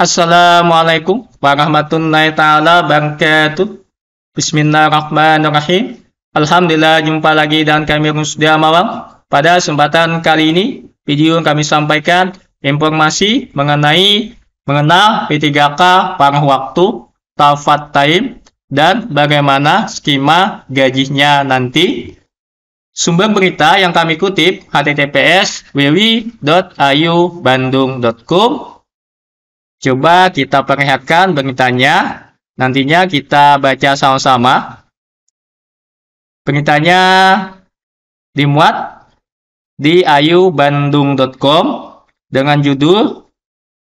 Assalamualaikum warahmatullahi taala wabarakatuh. Bismillahirrahmanirrahim. Alhamdulillah jumpa lagi dengan kami sudah malam Pada kesempatan kali ini, video yang kami sampaikan informasi mengenai mengenal P3K paruh waktu, tafat time, dan bagaimana skema gajinya nanti. Sumber berita yang kami kutip https www.ayubandung.com Coba kita perlihatkan beritanya. Nantinya kita baca sama-sama. Beritanya dimuat di ayubandung.com dengan judul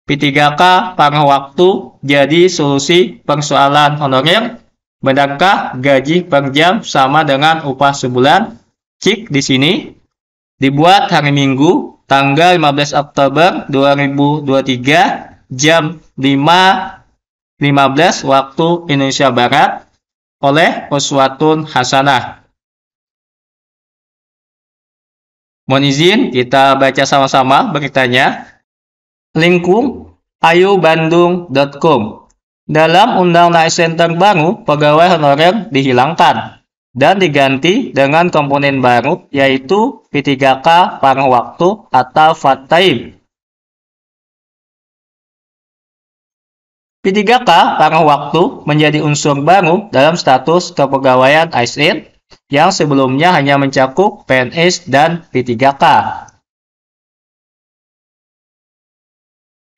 P3K paruh waktu jadi solusi persoalan honorer. Benarkah gaji per jam sama dengan upah sebulan? Cik di sini. Dibuat hari Minggu, tanggal 15 Oktober 2023 jam 5.15 waktu Indonesia Barat oleh Uswatun Hasanah. Mohon izin kita baca sama-sama beritanya. Lingkung ayubandung.com Dalam Undang-Undang ASN baru, pegawai honorer dihilangkan dan diganti dengan komponen baru yaitu P3K Parang waktu atau fat time P3K karena waktu menjadi unsur baru dalam status kepegawaian ASN yang sebelumnya hanya mencakup PNS dan P3K.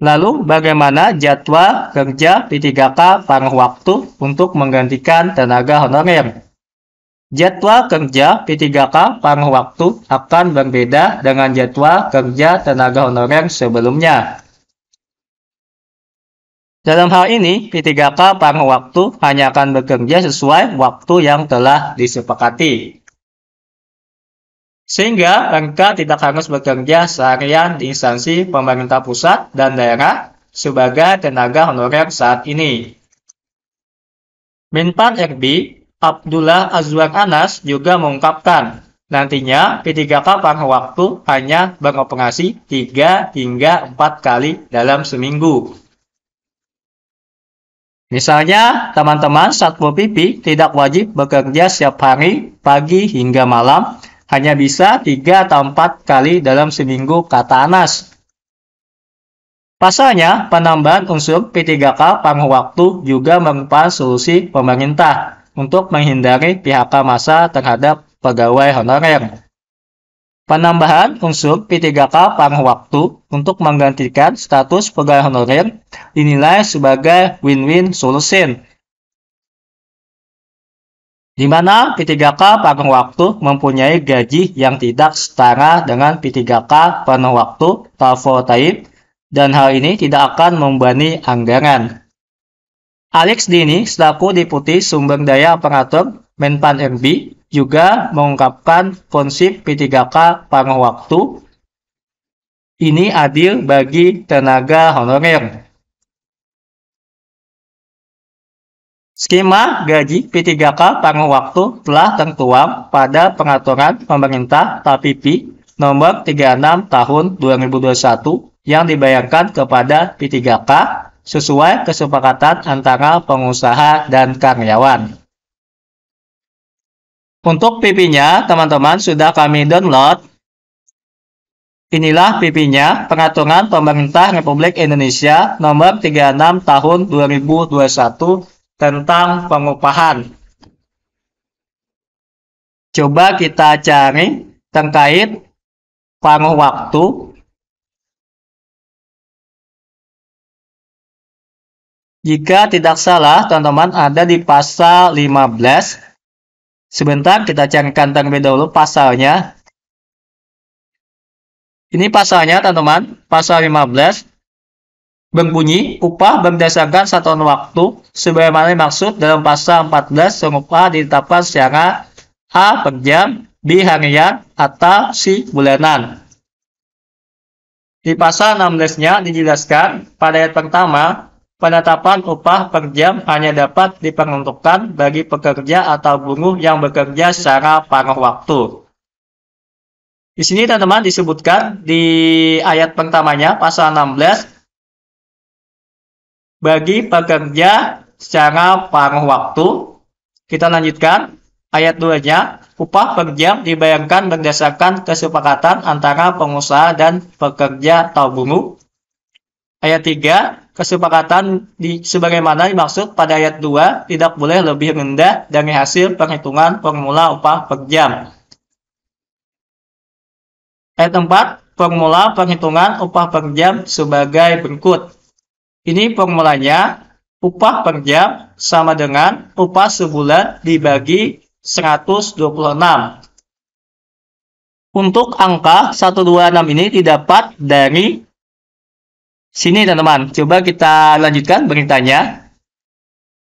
Lalu bagaimana jadwal kerja P3K paruh waktu untuk menggantikan tenaga honorer? Jadwal kerja P3K paruh waktu akan berbeda dengan jadwal kerja tenaga honorer sebelumnya. Dalam hal ini, P3K paruh waktu hanya akan bekerja sesuai waktu yang telah disepakati. Sehingga mereka tidak harus bekerja seharian di instansi pemerintah pusat dan daerah sebagai tenaga honorer saat ini. Menpan RB Abdullah Azwar Anas juga mengungkapkan, nantinya P3K paruh waktu hanya beroperasi 3 hingga 4 kali dalam seminggu. Misalnya, teman-teman Satpol PP tidak wajib bekerja setiap hari, pagi hingga malam, hanya bisa 3 atau 4 kali dalam seminggu, kata Anas. Pasalnya, penambahan unsur P3K paruh waktu juga merupakan solusi pemerintah untuk menghindari PHK masa terhadap pegawai honorer. Penambahan unsur P3K paruh waktu untuk menggantikan status pegawai honorer dinilai sebagai win-win solution. Di mana P3K paruh waktu mempunyai gaji yang tidak setara dengan P3K paruh waktu tafo taib dan hal ini tidak akan membebani anggaran. Alex Dini selaku Deputi Sumber Daya Aparatur Menpan RB juga mengungkapkan konsep P3K paruh waktu ini adil bagi tenaga honorer. Skema gaji P3K paruh waktu telah tertuang pada Peraturan Pemerintah TAPIP nomor 36 tahun 2021 yang dibayarkan kepada P3K sesuai kesepakatan antara pengusaha dan karyawan. Untuk PP-nya, teman-teman, sudah kami download. Inilah PP-nya, Peraturan Pemerintah Republik Indonesia nomor 36 tahun 2021 tentang pengupahan. Coba kita cari terkait paruh waktu. Jika tidak salah, teman-teman ada di pasal 15 Sebentar, kita carikan terlebih dahulu pasalnya. Ini pasalnya, teman-teman. Pasal 15 berbunyi upah berdasarkan satuan waktu sebagaimana maksud dalam pasal 14 upah ditetapkan secara A per jam, B harian, atau C bulanan. Di pasal 16-nya dijelaskan pada ayat pertama penetapan upah per jam hanya dapat diperuntukkan bagi pekerja atau buruh yang bekerja secara paruh waktu. Di sini teman-teman disebutkan di ayat pertamanya pasal 16 bagi pekerja secara paruh waktu. Kita lanjutkan ayat 2-nya, upah per jam dibayangkan berdasarkan kesepakatan antara pengusaha dan pekerja atau buruh. Ayat 3, kesepakatan di, sebagaimana dimaksud pada ayat 2 tidak boleh lebih rendah dari hasil perhitungan formula upah per jam. Ayat 4, formula perhitungan upah per jam sebagai berikut. Ini formulanya, upah per jam sama dengan upah sebulan dibagi 126. Untuk angka 126 ini didapat dari Sini teman-teman, coba kita lanjutkan beritanya.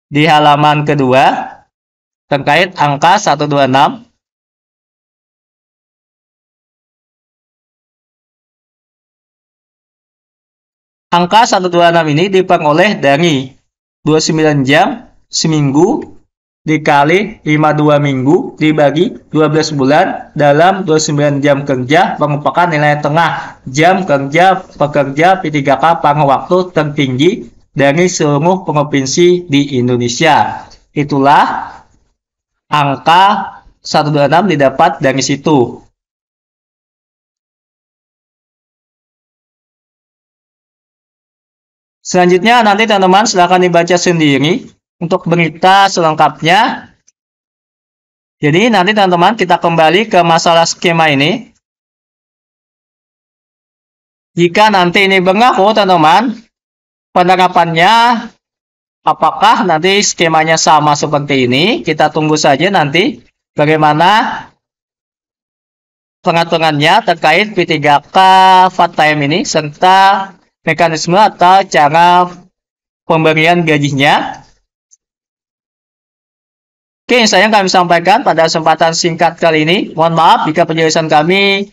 Di halaman kedua, terkait angka 126. Angka 126 ini diperoleh dari 29 jam, seminggu, dikali 52 minggu dibagi 12 bulan dalam 29 jam kerja merupakan nilai tengah jam kerja pekerja P3K waktu tertinggi dari seluruh provinsi di Indonesia. Itulah angka 126 didapat dari situ. Selanjutnya nanti teman-teman silahkan dibaca sendiri untuk berita selengkapnya. Jadi nanti teman-teman kita kembali ke masalah skema ini. Jika nanti ini bengah, oh, teman-teman, penerapannya apakah nanti skemanya sama seperti ini? Kita tunggu saja nanti bagaimana pengaturannya terkait P3K time ini serta mekanisme atau cara pemberian gajinya. Oke, saya kami sampaikan pada kesempatan singkat kali ini. Mohon maaf jika penjelasan kami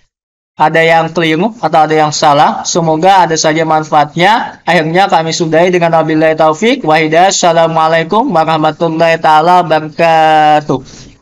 ada yang keliru atau ada yang salah. Semoga ada saja manfaatnya. Akhirnya kami sudahi dengan wabillahi taufik. Wahidah. Assalamualaikum warahmatullahi wabarakatuh.